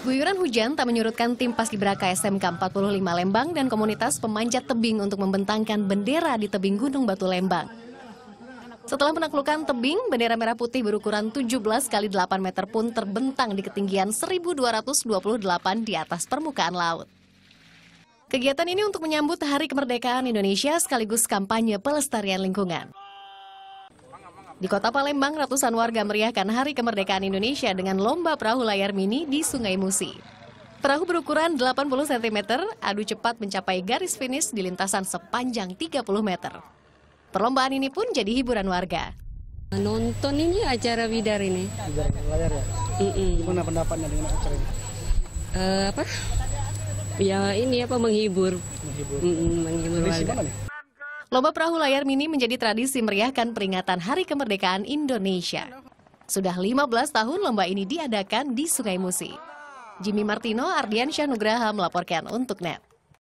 Guyuran hujan tak menyurutkan tim Paskibraka SMK 45 Lembang dan komunitas pemanjat tebing untuk membentangkan bendera di tebing Gunung Batu Lembang. Setelah menaklukkan tebing, bendera merah putih berukuran 17 kali 8 meter pun terbentang di ketinggian 1228 di atas permukaan laut. Kegiatan ini untuk menyambut Hari Kemerdekaan Indonesia sekaligus kampanye pelestarian lingkungan. Di kota Palembang, ratusan warga meriahkan Hari Kemerdekaan Indonesia dengan lomba perahu layar mini di Sungai Musi. Perahu berukuran 80 cm adu cepat mencapai garis finish di lintasan sepanjang 30 meter. Perlombaan ini pun jadi hiburan warga. Nonton ini acara Widar ini. Widar layar ya? Mm -mm. Gimana pendapatnya dengan acara ini? Uh, apa? Ya ini apa menghibur. Menghibur. Mm -mm, menghibur warga. Lomba perahu layar mini menjadi tradisi meriahkan peringatan Hari Kemerdekaan Indonesia. Sudah 15 tahun lomba ini diadakan di Sungai Musi. Jimmy Martino, Ardian Nugraha melaporkan untuk NET.